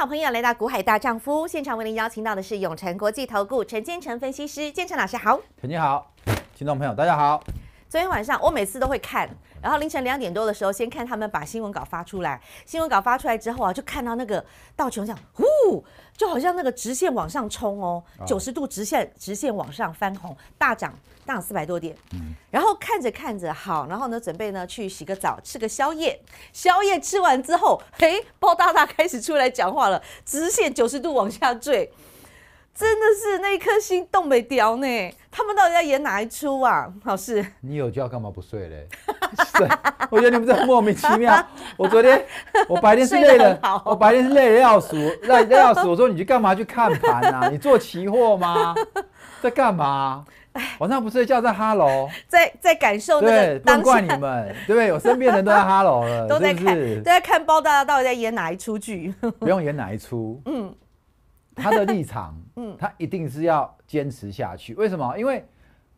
好朋友来到《股海大丈夫》，现场为您邀请到的是永诚国际投顾陈建成分析师，建成老师好。陈建好，听众朋友大家好。昨天晚上我每次都会看，然后凌晨两点多的时候，先看他们把新闻稿发出来。新闻稿发出来之后啊，就看到那个道琼斯，呼，就好像那个直线往上冲哦，九十度直线直线往上翻红，大涨大涨四百多点。嗯，然后看着看着好，然后呢准备呢去洗个澡吃个宵夜。宵夜吃完之后，嘿，包大大开始出来讲话了，直线九十度往下坠，真的是那一颗心动没掉呢。他们到底在演哪一出啊，老师？你有觉干嘛不睡嘞？我觉得你们这莫名其妙。我昨天，我白天是累了，我白天是累的要死，累要死。我说你去干嘛去看盘啊？你做期货吗？在干嘛？晚上不睡觉在哈喽？在在感受。对，不怪你们，对不对？我身边的人都在哈喽了，都在看，都在看包大家到底在演哪一出剧？不用演哪一出，嗯。他的立场，嗯，他一定是要坚持下去。为什么？因为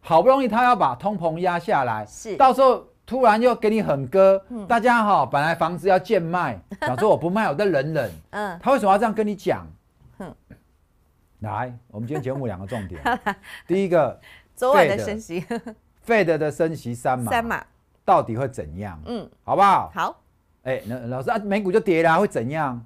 好不容易他要把通膨压下来，是到时候突然又给你狠割，大家哈，本来房子要贱卖，想说我不卖，我再忍忍。嗯，他为什么要这样跟你讲？哼，来，我们今天节目两个重点，第一个昨晚的升息，Fed 的升息三码，三码到底会怎样？嗯，好不好？好。哎，那老师啊，美股就跌啦，会怎样？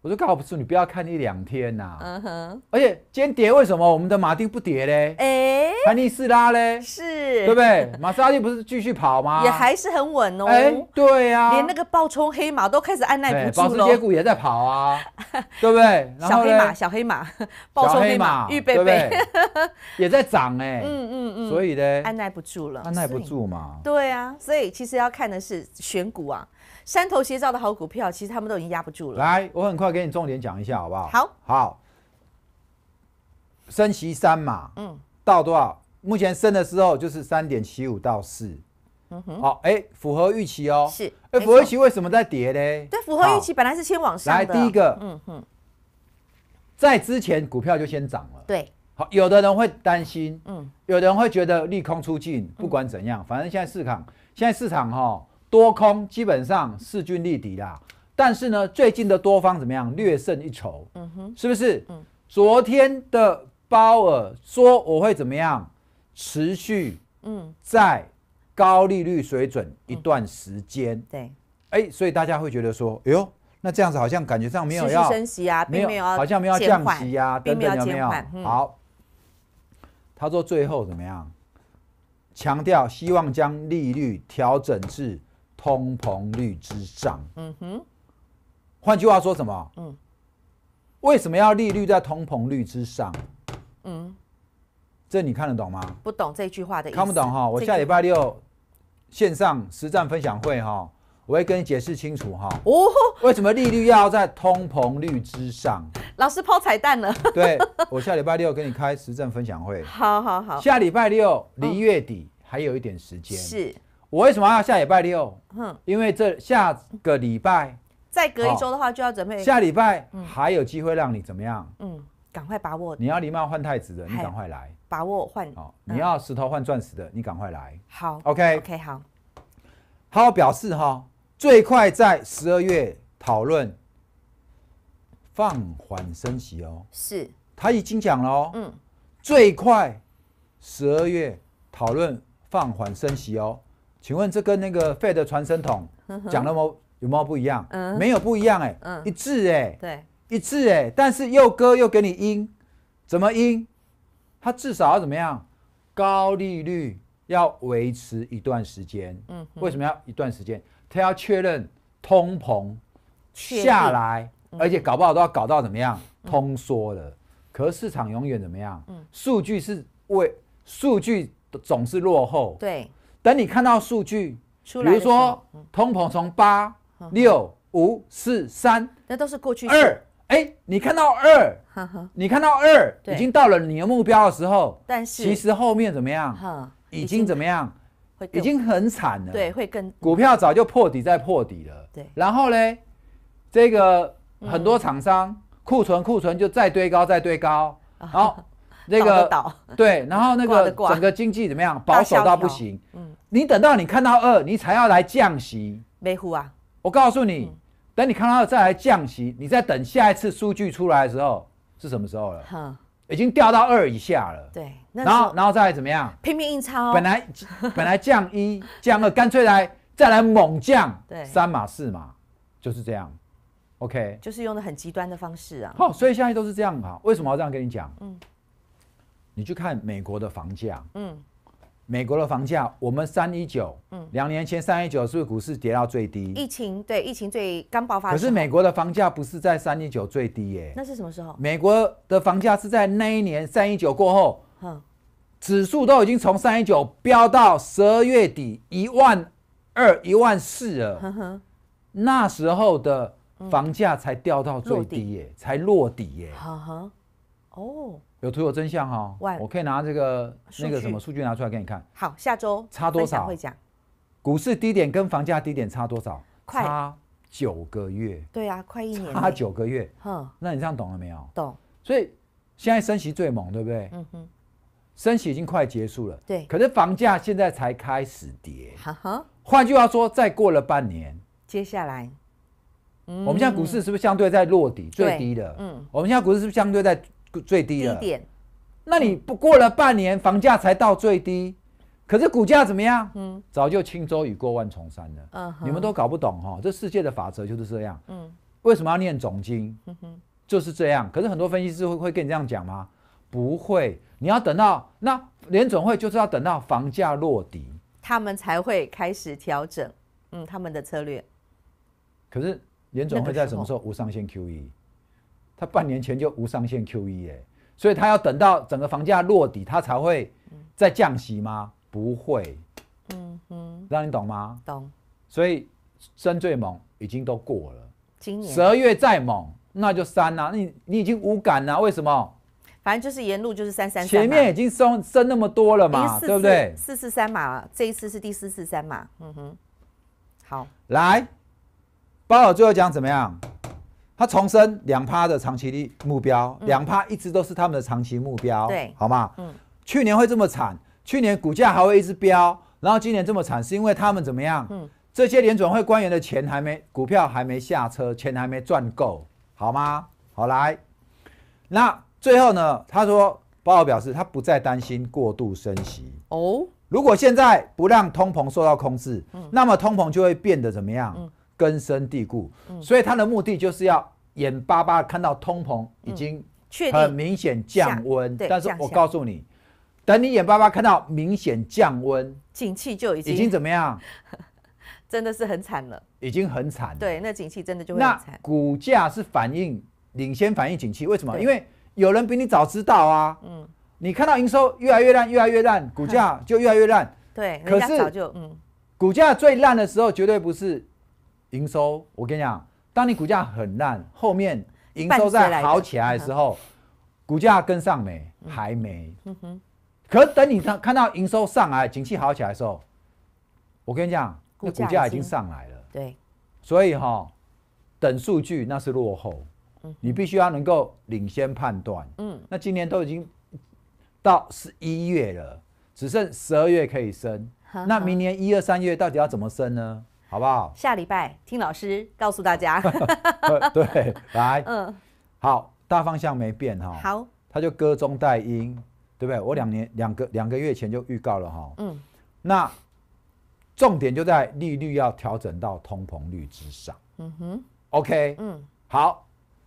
我说告不住，你不要看一两天呐。嗯哼。而且今天跌，为什么我们的马丁不跌嘞？哎，潘尼斯拉嘞？是，对不对？马斯拉蒂不是继续跑吗？也还是很稳哦。哎，对呀。连那个暴冲黑马都开始按耐不住了。对，宝时捷股也在跑啊，对不对？小黑马，小黑马，暴冲黑马，预备备，也在涨哎。嗯嗯嗯。所以呢，按耐不住了。按耐不住嘛。对啊，所以其实要看的是选股啊。山头斜照的好股票，其实他们都已经压不住了。来，我很快给你重点讲一下，好不好？好。好。升旗三嘛，嗯，到多少？目前升的时候就是三点七五到四。嗯哼。好，哎，符合预期哦。是。哎，符合预期为什么在跌呢？对，符合预期本来是先往。来第一个，嗯哼。在之前股票就先涨了。对。好，有的人会担心，嗯，有的人会觉得利空出尽。不管怎样，反正现在市场，现在市场哈。多空基本上势均力敌啦，但是呢，最近的多方怎么样？略胜一筹，嗯哼，是不是？嗯，昨天的鲍尔说我会怎么样？持续，嗯，在高利率水准一段时间，对，哎，所以大家会觉得说，哎呦，那这样子好像感觉上没有要升息啊，没有，好像没有降息啊，等等有没有。好，他说最后怎么样？强调希望将利率调整至。通膨率之上。嗯哼。换句话说，什么？嗯。为什么要利率在通膨率之上？嗯。这你看得懂吗？不懂这句话的意思。看不懂哈，我下礼拜六线上实战分享会哈，我会跟你解释清楚哈。哦，为什么利率要在通膨率之上？老师抛彩蛋了。对，我下礼拜六跟你开实战分享会。好好好。下礼拜六离月底还有一点时间。是。我为什么要下礼拜六？嗯，因为这下个礼拜再隔一周的话，就要准备下礼拜还有机会让你怎么样？嗯，赶快把握。你要狸猫换太子的，你赶快来把握换。哦，你要石头换钻石的，你赶快来。好，OK OK，好，好表示哈，最快在十二月讨论放缓升息哦。是，他已经讲了哦。嗯，最快十二月讨论放缓升息哦。请问这跟那个费的传声筒 讲那么有没有不一样？没有不一样哎，一致哎，对，一致哎。但是又割又给你阴，怎么阴？它至少要怎么样？高利率要维持一段时间。嗯，为什么要一段时间？他要确认通膨下来，而且搞不好都要搞到怎么样？通缩了。可是市场永远怎么样？数据是为数据总是落后。对。等你看到数据，比如说通膨从八六五四三，那都是过去二。哎，你看到二，你看到二，已经到了你的目标的时候。但是，其实后面怎么样？已经怎么样？已经很惨了。对，会更股票早就破底再破底了。对，然后呢，这个很多厂商库存库存就再堆高再堆高，然后那个对，然后那个整个经济怎么样？保守到不行。嗯。你等到你看到二，你才要来降息，没胡啊！我告诉你，等你看到二再来降息，你在等下一次数据出来的时候是什么时候了？已经掉到二以下了。对，然后然后再怎么样？拼命印钞。本来本来降一 降二，干脆来再来猛降，对，三码四码就是这样。OK，就是用的很极端的方式啊。好，所以现在都是这样啊。为什么这样跟你讲？嗯，你去看美国的房价，嗯。美国的房价，我们三一九，嗯，两年前三一九是股市跌到最低，疫情对疫情最刚爆发。可是美国的房价不是在三一九最低耶？那是什么时候？美国的房价是在那一年三一九过后，嗯，指数都已经从三一九飙到十二月底一万二、一万四了。那时候的房价才掉到最低耶，才落底耶。哦，有图有真相哈！我可以拿这个那个什么数据拿出来给你看。好，下周差多少？会讲股市低点跟房价低点差多少？差九个月。对啊，快一年。差九个月。哼，那你这样懂了没有？懂。所以现在升息最猛，对不对？嗯哼。升息已经快结束了。对。可是房价现在才开始跌。哈哈。换句话说，再过了半年，接下来，我们现在股市是不是相对在落底最低的？嗯。我们现在股市是不是相对在？最低了，那你不过了半年，房价才到最低，可是股价怎么样？嗯，早就轻舟已过万重山了。嗯，你们都搞不懂哈，这世界的法则就是这样。嗯，为什么要念总经？嗯哼，就是这样。可是很多分析师会会跟你这样讲吗？不会，你要等到那联总会就是要等到房价落底，他们才会开始调整。嗯，他们的策略。可是联总会在什么时候无上限 QE？他半年前就无上限 QE 哎，所以他要等到整个房价落底，他才会再降息吗？不会，嗯哼，让你懂吗？懂。所以升最猛已经都过了，今年十二月再猛那就三啦，那你你已经无感啦，为什么？反正就是沿路就是三三前面已经升升那么多了嘛，对不对？四四三嘛，这一次是第四四三嘛，嗯哼，好，来，包尔最后讲怎么样？他重申两趴的长期目标，两趴一直都是他们的长期目标，对，好吗？嗯，去年会这么惨，去年股价还会一直飙，然后今年这么惨，是因为他们怎么样？嗯，这些联准会官员的钱还没，股票还没下车，钱还没赚够，好吗？好来，那最后呢？他说，鲍表示他不再担心过度升息哦。如果现在不让通膨受到控制，那么通膨就会变得怎么样？根深蒂固，所以他的目的就是要眼巴巴看到通膨已经很明显降温。但是我告诉你，等你眼巴巴看到明显降温，景气就已经已经怎么样？真的是很惨了，已经很惨。对，那景气真的就会很惨。股价是反映领先反映景气，为什么？因为有人比你早知道啊。嗯，你看到营收越来越烂，越来越烂，股价就越来越烂。对，可是早就嗯，股价最烂的时候绝对不是。营收，我跟你讲，当你股价很烂，后面营收再好起来的时候，股价跟上没？还没。嗯哼。可等你看看到营收上来，景气好起来的时候，我跟你讲，那股价已经上来了。对。所以哈，等数据那是落后，你必须要能够领先判断。嗯。那今年都已经到十一月了，只剩十二月可以升。那明年一二三月到底要怎么升呢？好不好？下礼拜听老师告诉大家。对，来，嗯，好，大方向没变哈。好，他就歌中带音，对不对？我两年两个两个月前就预告了哈。嗯，那重点就在利率要调整到通膨率之上。嗯哼，OK，嗯，好，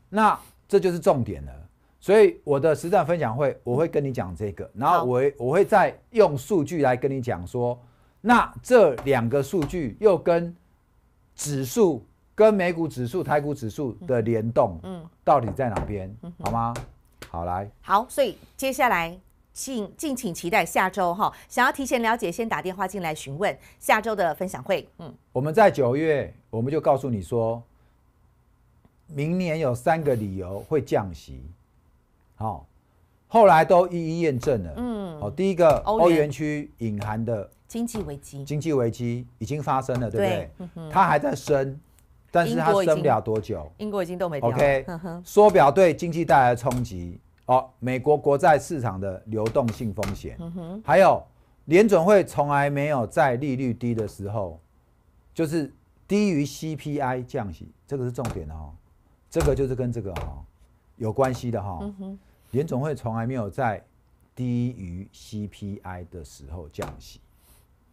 那这就是重点了。所以我的实战分享会，我会跟你讲这个，然后我我会再用数据来跟你讲说。那这两个数据又跟指数、跟美股指数、台股指数的联动，嗯，到底在哪边？好吗？好来。好，所以接下来尽敬请期待下周哈。想要提前了解，先打电话进来询问下周的分享会。嗯，我们在九月我们就告诉你，说明年有三个理由会降息。好。后来都一一验证了。嗯，哦，第一个欧元区隐含的经济危机，经济危机已经发生了，对不对？它还在升，但是它升不了多久。英国已经都没了。O.K.，缩表对经济带来冲击。哦，美国国债市场的流动性风险。还有联准会从来没有在利率低的时候，就是低于 CPI 降息，这个是重点哦。这个就是跟这个哈有关系的哈。嗯联总会从来没有在低于 CPI 的时候降息。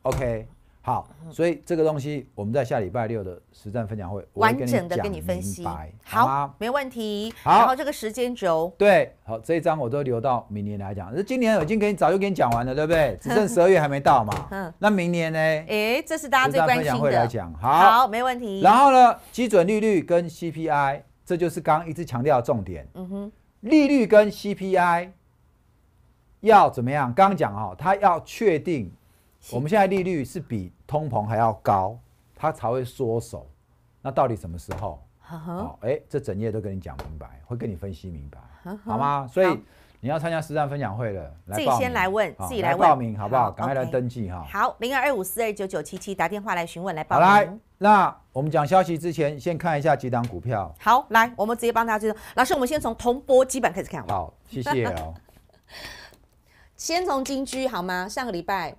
OK，好，所以这个东西我们在下礼拜六的实战分享会完整的跟你分析，好吗？没问题。好，然后这个时间轴，对，好，这一张我都留到明年来讲，这今年我已经给你早就给你讲完了，对不对？只剩十二月还没到嘛。嗯，那明年呢？哎，这是大家最关心的。分享会来讲，好，好，没问题。然后呢，基准利率跟 CPI，这就是刚刚一直强调的重点。嗯哼。利率跟 CPI 要怎么样？刚刚讲啊，他要确定我们现在利率是比通膨还要高，他才会缩手。那到底什么时候？好、哎，这整页都跟你讲明白，会跟你分析明白，好吗？所以你要参加实战分享会了，自己先来问，自己来问报名好不好？赶快来登记哈。好，零二二五四二九九七七打电话来询问来报名。那我们讲消息之前，先看一下几档股票。好，来，我们直接帮大家介绍。老师，我们先从同波基本开始看。好，谢谢。先从金居好吗？上个礼拜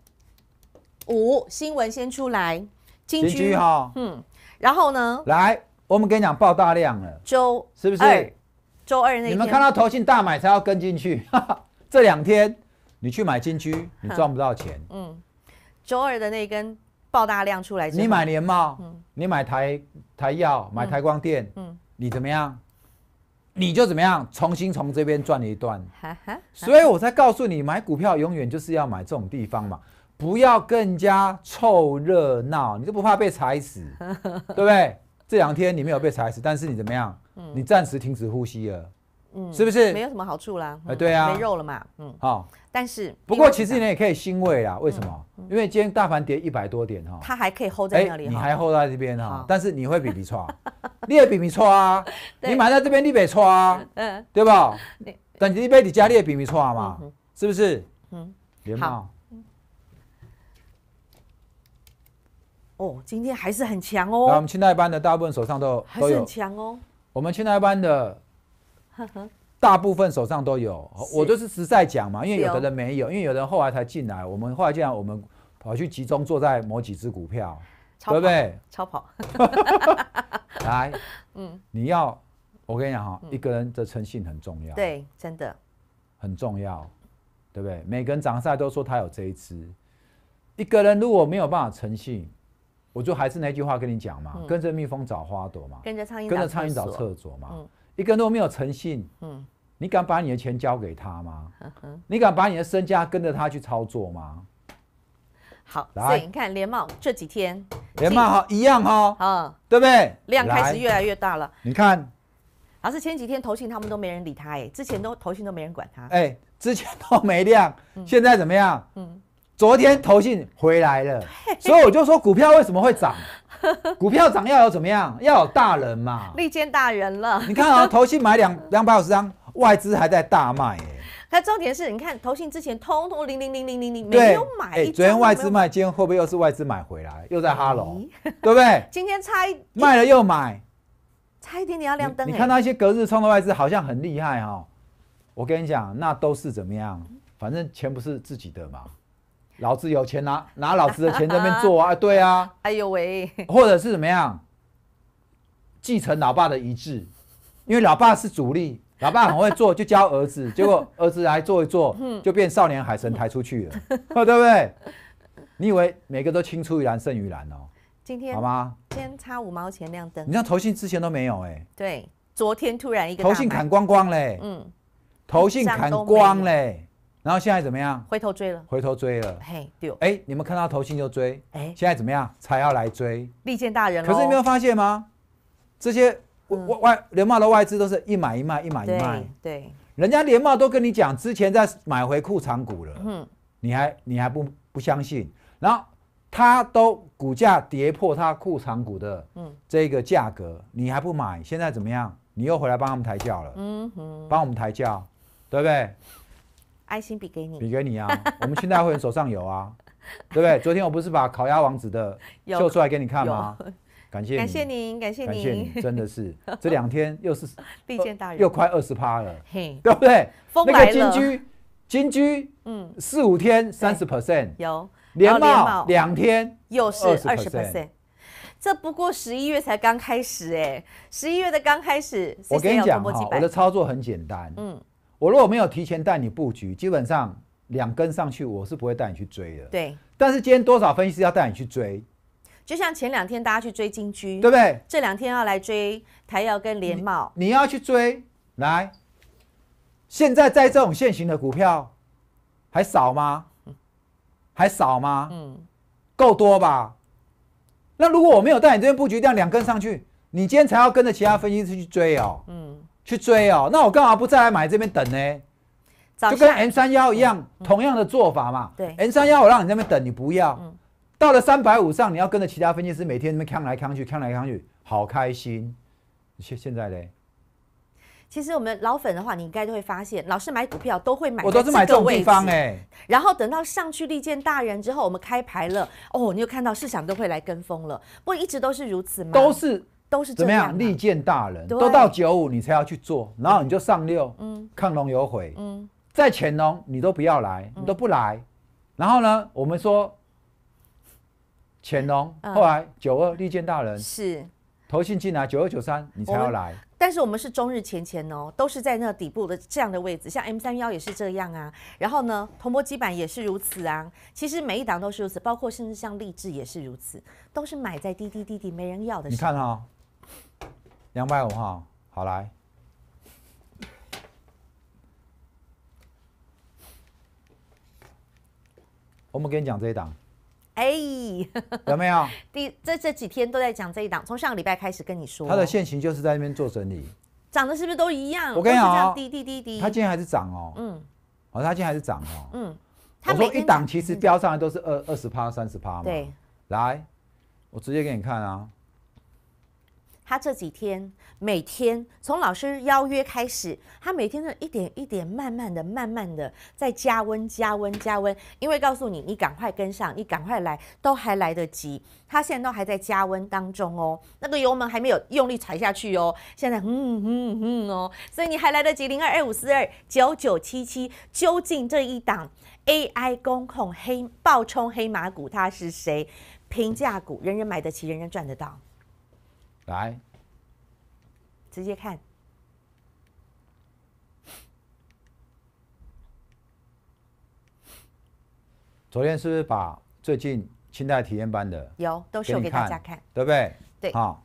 五新闻先出来，金居哈。嗯。然后呢？来，我们跟你讲，爆大量了。周是不是？周二那你们看到投信大买，才要跟进去。这两天你去买金居，你赚不到钱。嗯。周二的那根。爆大量出来，你买联茂，你买台台药，买台光电，你怎么样？你就怎么样，重新从这边转一段。所以我才告诉你，买股票永远就是要买这种地方嘛，不要更加凑热闹，你就不怕被踩死，对不对？这两天你没有被踩死，但是你怎么样？你暂时停止呼吸了。嗯，是不是没有什么好处啦？哎，对啊，没肉了嘛。嗯，好，但是不过其实你也可以欣慰啦。为什么？因为今天大盘跌一百多点哈，它还可以 hold 在那里。你还 hold 在这边哈，但是你会比比错，你也比比错啊。你买在这边，你也比错啊，嗯，对吧？等你一辈子加你也比比错嘛，是不是？嗯，好。哦，今天还是很强哦。那我们清代班的大部分手上都还是很强哦。我们清代班的。大部分手上都有，我就是实在讲嘛，因为有的人没有，因为有人后来才进来。我们后来讲，我们跑去集中坐在某几只股票，对不对？超跑。来，嗯，你要我跟你讲哈，一个人的诚信很重要，对，真的很重要，对不对？每个人长上在都说他有这一只，一个人如果没有办法诚信，我就还是那句话跟你讲嘛，跟着蜜蜂找花朵嘛，跟着苍蝇跟着苍蝇找厕所嘛。一个都没有诚信，嗯，你敢把你的钱交给他吗？你敢把你的身家跟着他去操作吗？好，所以你看联茂这几天，联茂哈一样哈，啊，对不对？量开始越来越大了。你看，老师前几天投信，他们都没人理他，哎，之前都投信都没人管他，哎，之前都没量，现在怎么样？嗯，昨天投信回来了，所以我就说股票为什么会涨？股票涨要有怎么样？要有大人嘛，力荐大人了。你看啊，投信买两两百五十张，外资还在大卖哎。但重点是，你看投信之前通通零零零零零零没有买。哎，昨天外资卖，今天会不会又是外资买回来，又在哈笼，对不对？今天差一卖了又买，差一点点要亮灯。你看到一些隔日冲的外资，好像很厉害哈。我跟你讲，那都是怎么样？反正钱不是自己的嘛。老子有钱拿，拿老子的钱在那边做啊！对啊，哎呦喂！或者是怎么样？继承老爸的遗志，因为老爸是主力，老爸很会做，就教儿子。结果儿子来做一做，就变少年海神抬出去了，对不对？你以为每个都青出于蓝胜于蓝哦？今天好吗？今天差五毛钱亮灯。你像投信之前都没有哎，对，昨天突然一个投信砍光光嘞，嗯，投信砍光嘞。然后现在怎么样？回头追了，回头追了，嘿，对，哎，你们看到头信就追，哎，现在怎么样？才要来追利剑大人可是你没有发现吗？这些外外联茂的外资都是一买一卖，一买一卖。对，人家联茂都跟你讲，之前在买回库藏股了。嗯，你还你还不不相信？然后他都股价跌破他库藏股的嗯，这个价格，你还不买？现在怎么样？你又回来帮他们抬轿了？嗯哼，帮我们抬轿，对不对？爱心比给你，比给你啊！我们青代会员手上有啊，对不对？昨天我不是把烤鸭王子的秀出来给你看吗？感谢感谢您，感谢您，真的是这两天又是利 剑大人，又快二十趴了，嘿，对不对？那个金居，金居，嗯，四五天三十 percent 有，连帽两天又是二十 percent，这不过十一月才刚开始哎，十一月的刚开始，我跟你讲哈，我的操作很简单，嗯。我如果没有提前带你布局，基本上两根上去，我是不会带你去追的。对。但是今天多少分析师要带你去追？就像前两天大家去追金居，对不对？这两天要来追台药跟联茂。你要去追，来。现在在这种现行的股票，还少吗？还少吗？嗯。够多吧？那如果我没有带你这边布局，这样两根上去，你今天才要跟着其他分析师去追哦。嗯。去追哦，那我干嘛不再来买这边等呢？就跟 M 三幺一样，同样的做法嘛。对，M 三幺我让你那边等，你不要。嗯。到了三百五上，你要跟着其他分析师每天那边看来看去，看来看去，好开心。现现在嘞？其实我们老粉的话，你应该都会发现，老是买股票都会买，我都是买这种地方哎。然后等到上去力剑大人之后，我们开牌了，哦，你就看到市场都会来跟风了。不一直都是如此吗？都是。都是怎么样？利剑大人都到九五，你才要去做，然后你就上六，嗯，亢龙有悔，嗯，在潜龙你都不要来，你都不来，然后呢，我们说潜龙，后来九二利剑大人是投信进来九二九三，你才要来，但是我们是中日前前哦，都是在那底部的这样的位置，像 M 三幺也是这样啊，然后呢，铜箔基板也是如此啊，其实每一档都是如此，包括甚至像励志也是如此，都是买在滴滴滴滴没人要的，你看啊。两百五哈，好来，我们跟你讲这一档，哎，有没有？第这这几天都在讲这一档，从上个礼拜开始跟你说。它的现形就是在那边做整理，涨的是不是都一样？我跟你讲，滴滴滴滴，它今天还是涨哦，嗯，哦，它今天还是涨哦，嗯，我说一档其实标上来都是二二十趴、三十趴嘛，对，来，我直接给你看啊。他这几天每天从老师邀约开始，他每天的一点一点，慢慢的、慢慢的在加温、加温、加温。因为告诉你，你赶快跟上，你赶快来，都还来得及。他现在都还在加温当中哦，那个油门还没有用力踩下去哦。现在嗯嗯嗯哦，所以你还来得及。零二二五四二九九七七，究竟这一档 AI 公控黑爆冲黑马股，他是谁？平价股，人人买得起，人人赚得到。来。直接看。昨天是不是把最近清代体验班的有，都秀给大家看，对不对？对，好。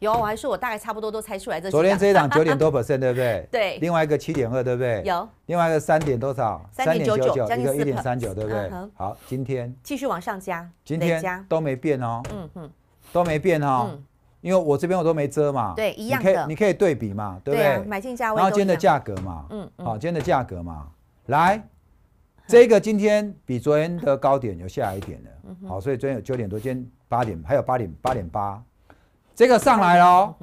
有，我还说我大概差不多都猜出来。这昨天这一档 九点多 percent，对不对？对。另外一个七点二，对不对？有。另外一个三点多少？三点九九，一个一点三九，对不对？好，今天继续往上加，今天都没变哦。嗯嗯。都没变哦，因为我这边我都没遮嘛，对，一样的，你可以你可以对比嘛，对不对？买进价位，然后今天的价格嘛，嗯，好，今天的价格嘛，来，这个今天比昨天的高点有下来一点了，好，所以昨天有九点多，今天八点，还有八点八点八，这个上来喽，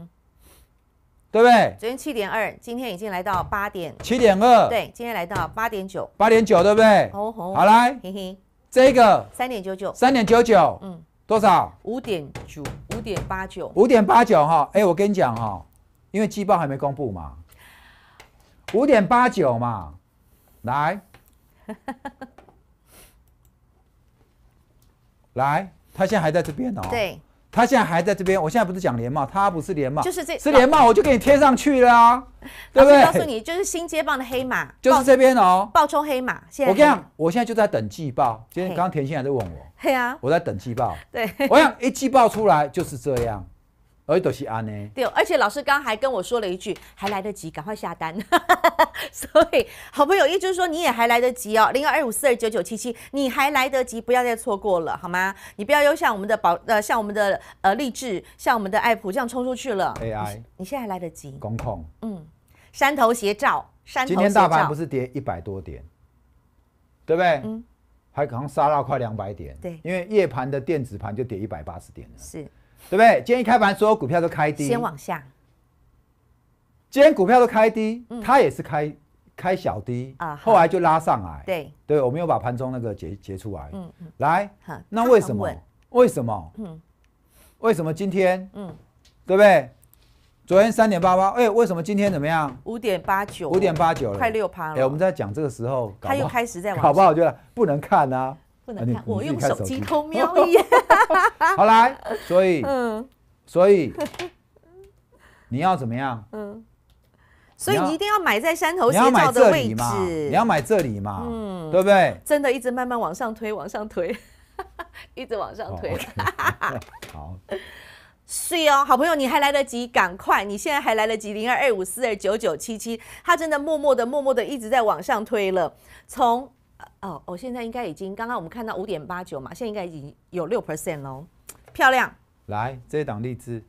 对不对？昨天七点二，今天已经来到八点七点二，对，今天来到八点九，八点九对不对？哦吼，好来，嘿嘿，这个三点九九，三点九九，嗯。多少？五点九，五点八九，五点八九哈。哎，我跟你讲哈，因为季报还没公布嘛，五点八九嘛。来，来，他现在还在这边呢。对。他现在还在这边，我现在不是讲连帽，他不是连帽，就是这，是连帽，我就给你贴上去了啊，对不对？告诉你，就是新街棒的黑马，就是这边哦，暴冲黑马。现在我你讲，我现在就在等季报。今天刚刚田先还在问我，对啊，我在等季报。对，我想一季报出来就是这样。所以都是安呢。对，而且老师刚刚还跟我说了一句：“还来得及，赶快下单。”所以，好朋友，也就是说你也还来得及哦，零二二五四二九九七七，你还来得及，不要再错过了，好吗？你不要像我们的宝呃，像我们的呃励志，像我们的爱普这样冲出去了。AI，你现在还来得及。公控。嗯。山头斜照。山头。今天大盘不是跌一百多点，对不对？嗯。还能杀到快两百点。对。因为夜盘的电子盘就跌一百八十点了。是。对不对？今天一开盘，所有股票都开低，先往下。今天股票都开低，它也是开开小低啊，后来就拉上来。对，对，我没有把盘中那个截截出来。嗯嗯。来，那为什么？为什么？嗯，为什么今天？嗯，对不对？昨天三点八八，哎，为什么今天怎么样？五点八九，五点八九了，快六趴了。哎，我们在讲这个时候，他又开始在往，好不好？就不能看啊。不能看我用手机偷 瞄一眼，好来，所以，嗯，所以 你要怎么样？嗯，所以你一定要买在山头斜造的位置，你要买这里嘛？嗯，对不对？真的一直慢慢往上推，往上推，一直往上推。好，是哦，好朋友，你还来得及，赶快，你现在还来得及，零二二五四二九九七七，他真的默默的、默默的一直在往上推了，从。哦，我现在应该已经，刚刚我们看到五点八九嘛，现在应该已经有六 percent 喽，漂亮。来这一档荔枝，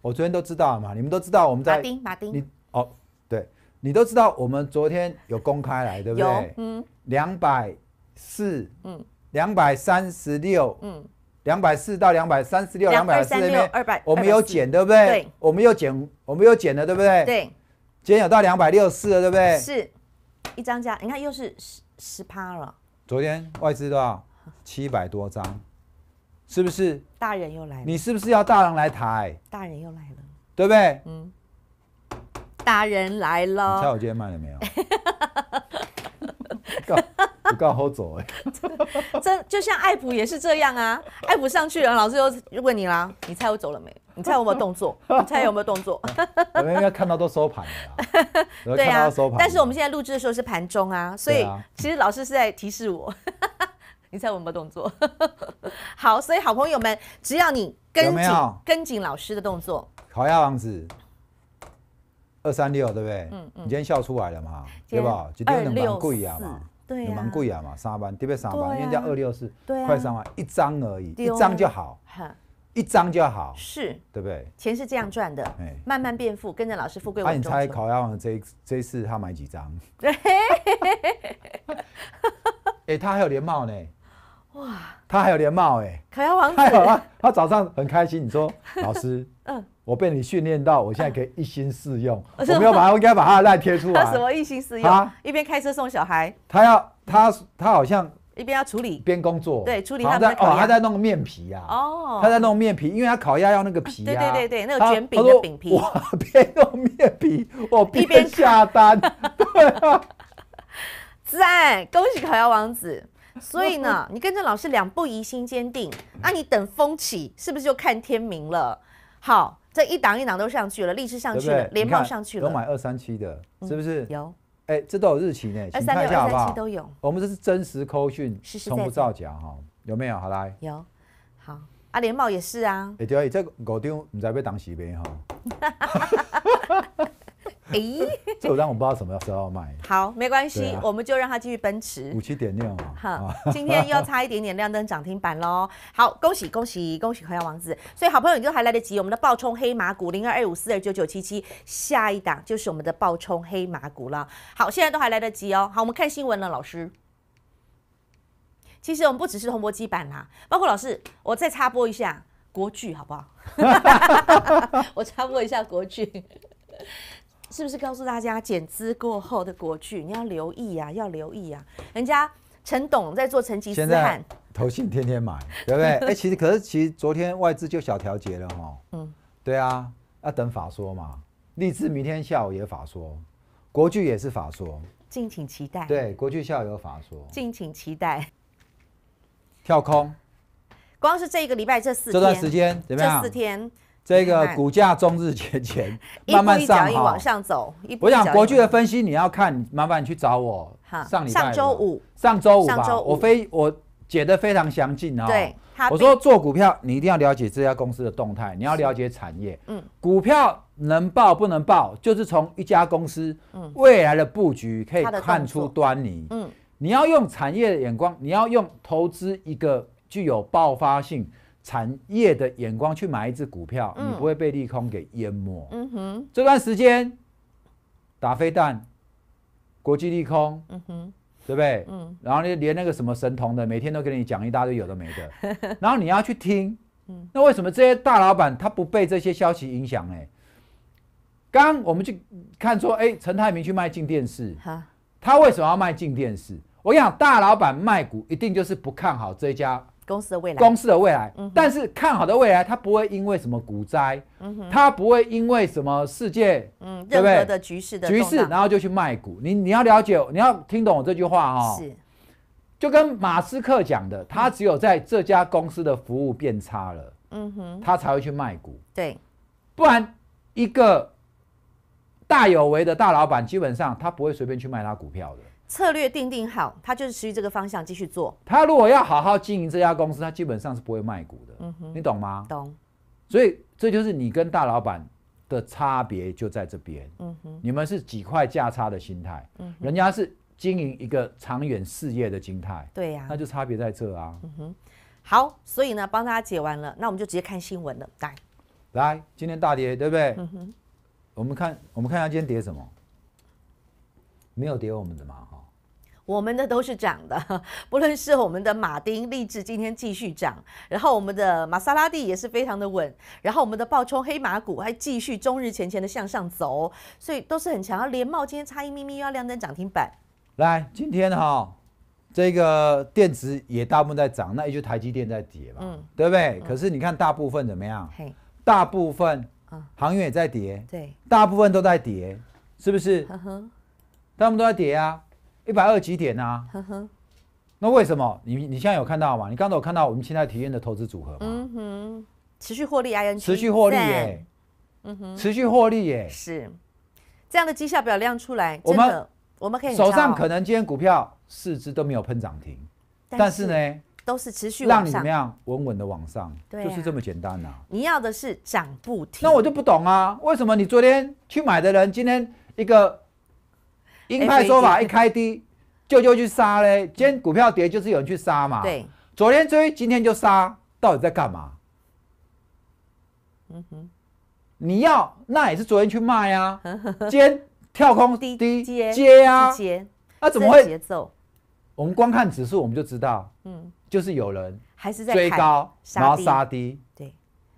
我昨天都知道了嘛，你们都知道我们在马丁马丁，你哦，对，你都知道我们昨天有公开来，对不对？嗯。两百四，嗯，两百三十六，嗯，两百四到两百三十六，两百四那边二百，我们有减，对不对？对。我们又减，我们又减了，对不对？对。今天有到两百六四了，对不对？是。一张家，你看又是十十趴了。昨天外资多少？七百多张，是不是？大人又来了，你是不是要大人来抬？大人又来了，对不对？嗯，大人来了。你猜我今天卖了没有？刚好走哎，真就像艾普也是这样啊，艾普上去了，老师又又问你啦。你猜我走了没？你猜有没有动作？你猜有没有动作？我们应该看到都收盘了。对啊，收盘。但是我们现在录制的时候是盘中啊，所以其实老师是在提示我。你猜有没有动作？好，所以好朋友们，只要你跟紧跟紧老师的动作。烤鸭王子，二三六对不对？嗯嗯。你今天笑出来了嘛？对吧？今天蛮贵啊嘛，蛮贵啊嘛，三万对不对？三万，因为叫二六四，快三万一张而已，一张就好。一张就好，是对不对？钱是这样赚的，慢慢变富，跟着老师富贵无愁。那你猜烤鸭王这这次他买几张？哎，他还有连帽呢！哇，他还有连帽哎！烤鸭王太好了，他早上很开心。你说，老师，嗯，我被你训练到，我现在可以一心适用。我没有把，应该把他的赖贴出来。他 什么一心适用？一边开车送小孩。他要他他好像。一边要处理，边工作。对，处理他在哦，他在弄面皮呀。哦，他在弄面皮，因为他烤鸭要那个皮呀。对对对对，那个卷饼的饼皮。哇，边弄面皮，我一边下单。对 啊，在恭喜烤鸭王子。所以呢，你跟着老师两步疑心坚定，那你等风起，是不是就看天明了？好，这一档一档都上去了，荔枝上去了，莲炮上去了，有买二三七的，是不是有？哎，这都有日期呢，请看一下好不好？都有，我们这是真实扣讯，从不造假哈，有没有？好来，有，好，阿连帽也是啊，对这五张唔知要当时咩哈。哎，这让我不知道什么时候卖。好，没关系，我们就让它继续奔驰。五七点六。好，今天又差一点点亮灯涨停板喽。好，恭喜恭喜恭喜海洋王子。所以好朋友，你都还来得及，我们的暴冲黑马股零二二五四二九九七七，下一档就是我们的暴冲黑马股了。好，现在都还来得及哦。好，我们看新闻了，老师。其实我们不只是铜箔基板啦，包括老师，我再插播一下国剧好不好？我插播一下国剧。是不是告诉大家减资过后的国剧你要留意啊，要留意啊！人家陈董在做成吉思汗，投信天天买，对不对？哎，其实可是其实昨天外资就小调节了哈。嗯，对啊，要等法说嘛。立志明天下午也法说，国剧也是法说，敬请期待。对，国剧下午有法说，敬请期待。跳空，光是这一个礼拜这四这段时间怎么样？这四天。这个股价中日前前 慢慢上哈，往上走。我想国际的分析你要看，麻烦你去找我。上上周五，上周五吧。我非我解的非常详尽啊。对，我说做股票，你一定要了解这家公司的动态，你要了解产业。嗯，股票能爆不能爆，就是从一家公司未来的布局可以看出端倪。嗯，你要用产业的眼光，你要用投资一个具有爆发性。产业的眼光去买一只股票，你不会被利空给淹没。这段时间打飞弹、国际利空，嗯哼，对不对？嗯，然后你连那个什么神童的，每天都给你讲一大堆有的没的，然后你要去听。那为什么这些大老板他不被这些消息影响？呢？刚我们去看说，哎，陈泰明去卖进电视，他他为什么要卖进电视？我想大老板卖股一定就是不看好这家。公司的未来，公司的未来，但是看好的未来，他不会因为什么股灾，嗯他不会因为什么世界，嗯，任何的局势的局势，然后就去卖股。你你要了解，你要听懂我这句话哦。是，就跟马斯克讲的，他只有在这家公司的服务变差了，嗯哼，他才会去卖股，对，不然一个大有为的大老板，基本上他不会随便去卖他股票的。策略定定好，他就是持续这个方向继续做。他如果要好好经营这家公司，他基本上是不会卖股的。嗯哼，你懂吗？懂。所以这就是你跟大老板的差别就在这边。嗯哼，你们是几块价差的心态，嗯，人家是经营一个长远事业的心态。对呀。那就差别在这啊。嗯哼。好，所以呢，帮大家解完了，那我们就直接看新闻了。来，来，今天大跌，对不对？嗯哼。我们看，我们看一下今天跌什么。没有跌我们的嘛。我们的都是涨的，不论是我们的马丁、立志今天继续涨，然后我们的玛莎拉蒂也是非常的稳，然后我们的暴冲黑马股还继续中日前前的向上走，所以都是很强。连帽今天差一咪咪又要亮灯涨停板。来，今天哈，这个电池也大部分在涨，那也就台积电在跌嘛，嗯，对不对？可是你看大部分怎么样？嘿，大部分啊，行运也在跌，对，大部分都在跌，是不是？呵呵，他们都在跌啊。一百二几点呐？那为什么你你现在有看到吗？你刚才有看到我们现在体验的投资组合吗？嗯哼，持续获利，I N G，持续获利耶，嗯哼，持续获利耶，是这样的绩效表亮出来，我们我们可以手上可能今天股票四只都没有喷涨停，但是呢都是持续让你怎么样，稳稳的往上，就是这么简单呐。你要的是涨不停，那我就不懂啊，为什么你昨天去买的人，今天一个？鹰派说法一开低，就就去杀嘞。今天股票跌，就是有人去杀嘛。对，昨天追，今天就杀，到底在干嘛？嗯哼，你要那也是昨天去卖呀。天跳空低接啊，那怎么会节奏？我们光看指数，我们就知道，嗯，就是有人还是在追高，然后杀低。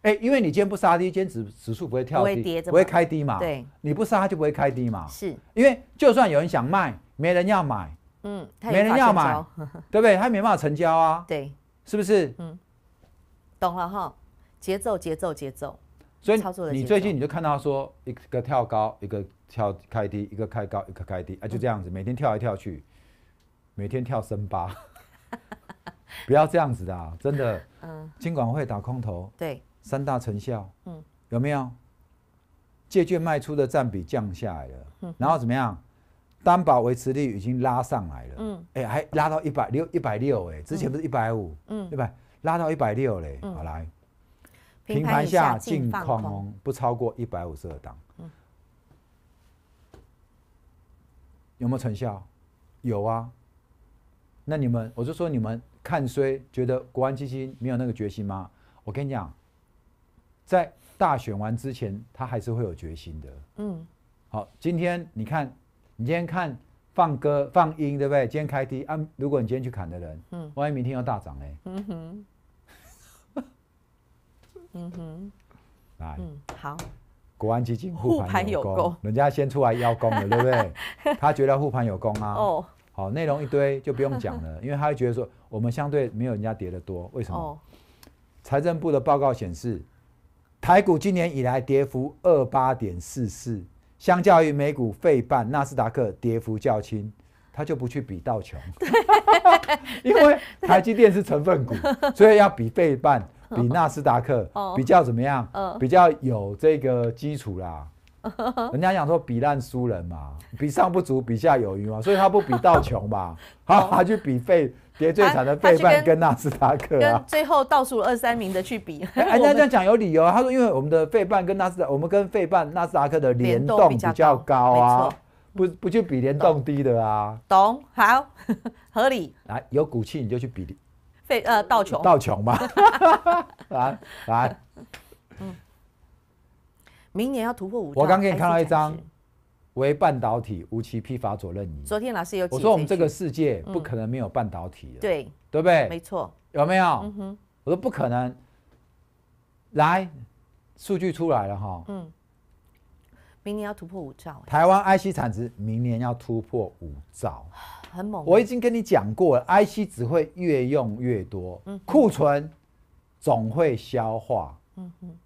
哎，因为你今天不杀低，今天指指数不会跳低，不会开低嘛？对，你不杀它就不会开低嘛？是，因为就算有人想卖，没人要买，嗯，没人要买，对不对？他没办法成交啊，对，是不是？嗯，懂了哈，节奏，节奏，节奏。所以，你最近你就看到说，一个跳高，一个跳开低，一个开高，一个开低，啊，就这样子，每天跳来跳去，每天跳深八，不要这样子的，真的。嗯。尽管会打空头，对。三大成效，嗯，有没有借券卖出的占比降下来了？嗯，然后怎么样？担保维持率已经拉上来了。嗯，哎，还拉到一百六，一百六，哎，之前不是一百五？嗯，对吧？拉到一百六嘞。好来，平盘下净空不超过一百五十二档，有没有成效？有啊。那你们，我就说你们看衰，觉得国安基金没有那个决心吗？我跟你讲。在大选完之前，他还是会有决心的。嗯，好，今天你看，你今天看放歌放音，对不对？今天开低啊，如果你今天去砍的人，嗯，万一明天要大涨嘞。嗯哼，嗯哼，来，嗯，好，国安基金护盘有功，人家先出来邀功了，对不对？他觉得护盘有功啊。哦，好，内容一堆就不用讲了，因为他觉得说我们相对没有人家跌的多，为什么？财政部的报告显示。台股今年以来跌幅二八点四四，相较于美股费半纳斯达克跌幅较轻，他就不去比道琼，因为台积电是成分股，所以要比费半、比纳斯达克比较怎么样？比较有这个基础啦。人家讲说比烂输人嘛，比上不足，比下有余嘛，所以他不比道穷嘛，好，他去比费。跌最惨的费半跟纳斯达克啊，最后倒数二三名的去比。哎，人 家这样讲有理由啊。他说，因为我们的费半跟纳斯，我们跟费半纳斯达克的联动比较高啊，不不就比联动低的啊？懂好 合理。来，有骨气你就去比。费呃，道穷道穷吧。来来，明年要突破五。我刚给你看到一张。为半导体无期批发左任昨天老师有我说我们这个世界不可能没有半导体了，对，对不对？没错，有没有？我说不可能。来，数据出来了哈。嗯。明年要突破五兆。台湾 IC 产值明年要突破五兆，很猛。我已经跟你讲过了，IC 只会越用越多，嗯，库存总会消化，嗯哼。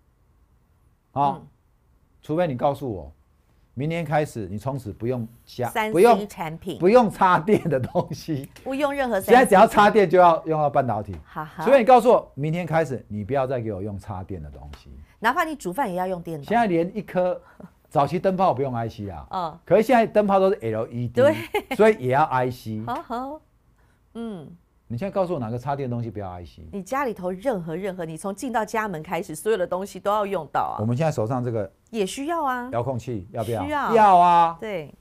啊，除非你告诉我。明天开始，你从此不用加，不用产品，不用插电的东西，不用任何。现在只要插电，就要用到半导体。所以你告诉我，明天开始，你不要再给我用插电的东西，哪怕你煮饭也要用电。现在连一颗早期灯泡不用 IC 啊？嗯。可是现在灯泡都是 LED，对，所以也要 IC。好好，嗯。你现在告诉我哪个插电东西不要 IC？你家里头任何任何，你从进到家门开始，所有的东西都要用到啊。我们现在手上这个也需要啊，遥控器要不要？需要，要啊。对，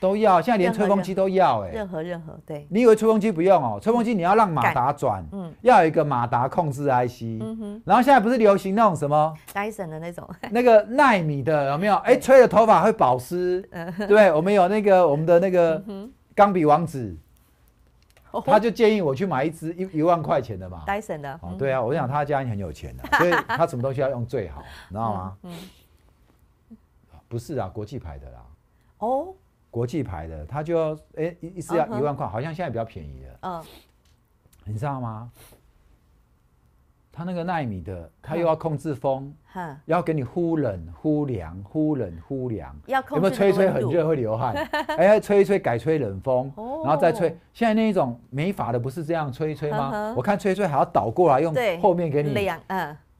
都要。现在连吹风机都要哎，任何任何对。你以为吹风机不用哦？吹风机你要让马达转，嗯，要一个马达控制 IC。嗯哼。然后现在不是流行那种什么 Dyson 的那种，那个耐米的有没有？哎，吹了头发会保湿。嗯哼。对我们有那个我们的那个钢笔王子。他就建议我去买一支一一万块钱的嘛的。哦，对啊，我想他家里很有钱的，所以他什么东西要用最好，你知道吗？嗯，不是啊，国际牌的啦。哦。国际牌的，他就要哎，一次要一万块，好像现在比较便宜了。嗯，你知道吗？他那个纳米的，他又要控制风，要给你忽冷忽凉，忽冷忽凉，有没有吹吹很热会流汗？哎，吹一吹改吹冷风，然后再吹。现在那一种没法的不是这样吹一吹吗？我看吹吹还要倒过来用后面给你。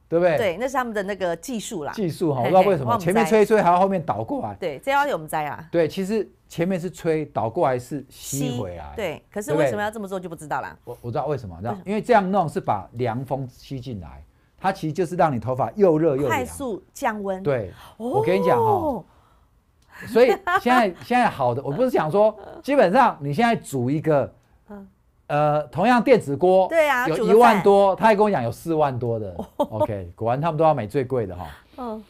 对不对？对，那是他们的那个技术啦。技术哈，我不知道为什么前面吹一吹，还要后面倒过来。对，这要我们栽啊。对，其实前面是吹，倒过来是吸回来。对，可是为什么要这么做就不知道啦。我我知道为什么，因为这样弄是把凉风吸进来，它其实就是让你头发又热又凉。快速降温。对，我跟你讲哈，所以现在现在好的，我不是想说，基本上你现在煮一个。呃，同样电子锅，对啊，有一万多，他还跟我讲有四万多的。OK，果然他们都要买最贵的哈。嗯，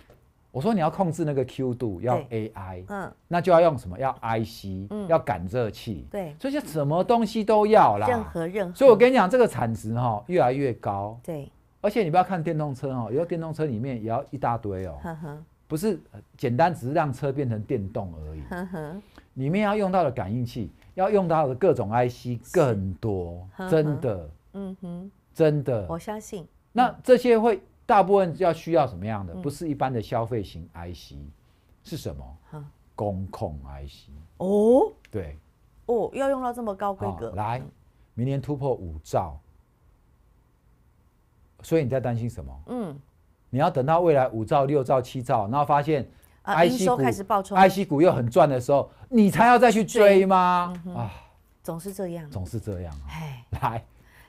我说你要控制那个 Q 度，要 AI，嗯，那就要用什么？要 IC，要感热器。对，所以什么东西都要啦。任何任何。所以我跟你讲，这个产值哈越来越高。对。而且你不要看电动车哦，有电动车里面也要一大堆哦。不是简单只是让车变成电动而已。里面要用到的感应器。要用到的各种 IC 更多，真的，嗯哼，真的，我相信。那这些会大部分要需要什么样的？不是一般的消费型 IC，是什么？工控 IC。哦，对，哦，要用到这么高规格，来，明年突破五兆。所以你在担心什么？嗯，你要等到未来五兆、六兆、七兆，然后发现。IC 股开始爆冲，IC 股又很赚的时候，你才要再去追吗？啊，总是这样，总是这样。哎，来，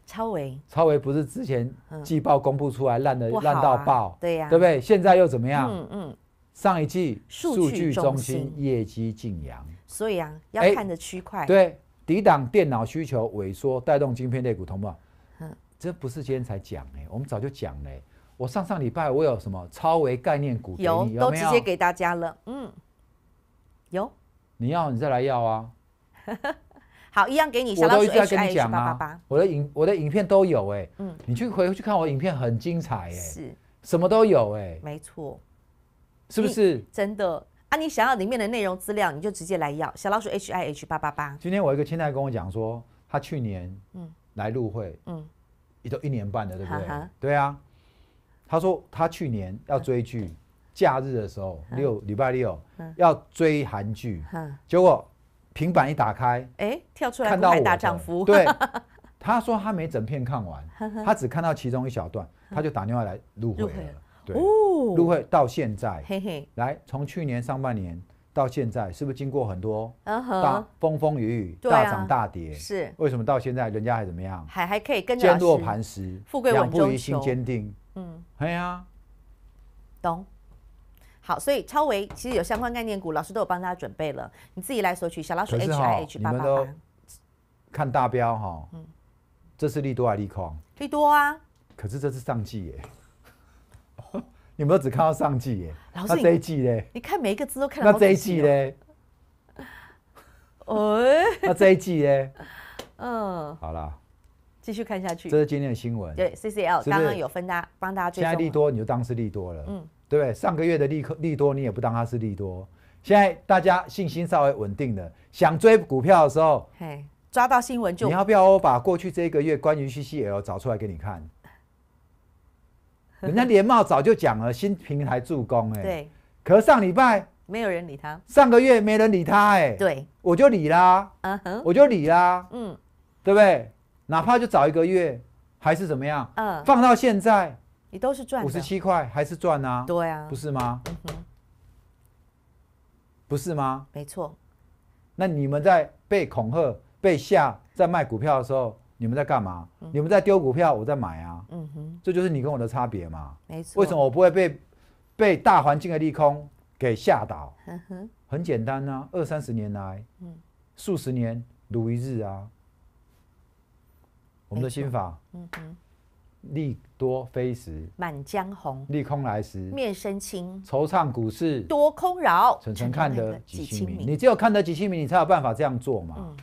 超维，超维不是之前季报公布出来烂的烂到爆，对呀，对不对？现在又怎么样？嗯嗯，上一季数据中心业绩净扬，所以啊，要看着区块，对，抵挡电脑需求萎缩，带动晶片类股，同不？嗯，这不是今天才讲哎，我们早就讲嘞。我上上礼拜我有什么超维概念股？有，都直接给大家了。嗯，有，你要你再来要啊。好，一样给你小老鼠 H I H 八八八。我的影我的影片都有哎，嗯，你去回去看我影片很精彩哎，是，什么都有哎，没错，是不是真的啊？你想要里面的内容资料，你就直接来要小老鼠 H I H 八八八。今天我一个亲代跟我讲说，他去年嗯来入会嗯，也都一年半了，对不对？对啊。他说他去年要追剧，假日的时候六礼拜六要追韩剧，结果平板一打开，哎，跳出来看到我。对，他说他没整片看完，他只看到其中一小段，他就打电话来入会了。对，入会到现在，嘿嘿，来，从去年上半年到现在，是不是经过很多大风风雨雨，大涨大跌？是。为什么到现在人家还怎么样？还还可以跟着。坚若磐石，富贵稳中求。嗯，对啊，懂。好，所以超维其实有相关概念股，老师都有帮大家准备了，你自己来索取。小老鼠 H I H 八八。看大标哈，嗯，这是利多还是利空？利多啊，可是这是上季耶，你们都只看到上季耶？那这一季呢？你看每一个字都看，到。那这一季呢？哦，那这一季呢？嗯，好了。继续看下去，这是今天的新闻。对，CCL 刚刚有分大帮大家。现在利多你就当是利多了，嗯，对不对？上个月的利利多你也不当它是利多，现在大家信心稍微稳定了，想追股票的时候，嘿，抓到新闻就你要不要把过去这一个月关于 CCL 找出来给你看？人家联茂早就讲了新平台助攻，哎，对。可上礼拜没有人理他，上个月没人理他，哎，对，我就理啦，嗯哼，我就理啦，嗯，对不对？哪怕就早一个月，还是怎么样？嗯，放到现在，你都是赚五十七块，还是赚啊？对啊，不是吗？不是吗？没错。那你们在被恐吓、被吓，在卖股票的时候，你们在干嘛？你们在丢股票，我在买啊。嗯哼，这就是你跟我的差别嘛。没错。为什么我不会被被大环境的利空给吓倒？很简单啊，二三十年来，嗯，数十年如一日啊。我们的心法，嗯哼，利多非时，满江红，利空来时面生青，惆怅股市多空扰，只能看得几千明，你只有看得几千明，你才有办法这样做嘛。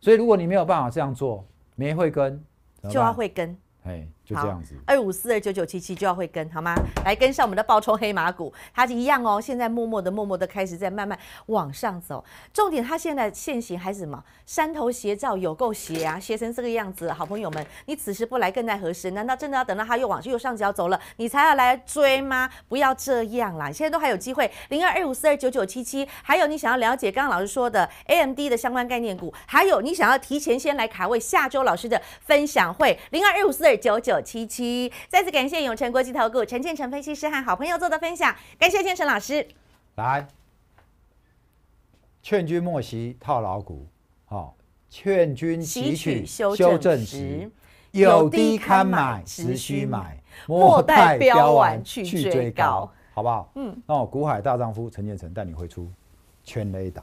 所以，如果你没有办法这样做，没会跟就要会跟，哎。就这样子，二五四二九九七七就要会跟好吗？来跟上我们的暴冲黑马股，它一样哦。现在默默的、默默的开始在慢慢往上走。重点它现在现形还是什么？山头斜照有够斜啊，斜成这个样子。好朋友们，你此时不来更待何时？难道真的要等到它又往右上角走了，你才要来追吗？不要这样啦，现在都还有机会，零二二五四二九九七七。还有你想要了解刚刚老师说的 A M D 的相关概念股，还有你想要提前先来卡位下周老师的分享会，零二二五四二九九。九七七，再次感谢永诚国际投顾陈建成分析师和好朋友做的分享，感谢建成老师。来，劝君莫惜套牢股，好，劝君吸取修正时，有低看买，只需买，莫待标完去追高，好不好？嗯，那我古海大丈夫陈建成带你会出全雷达。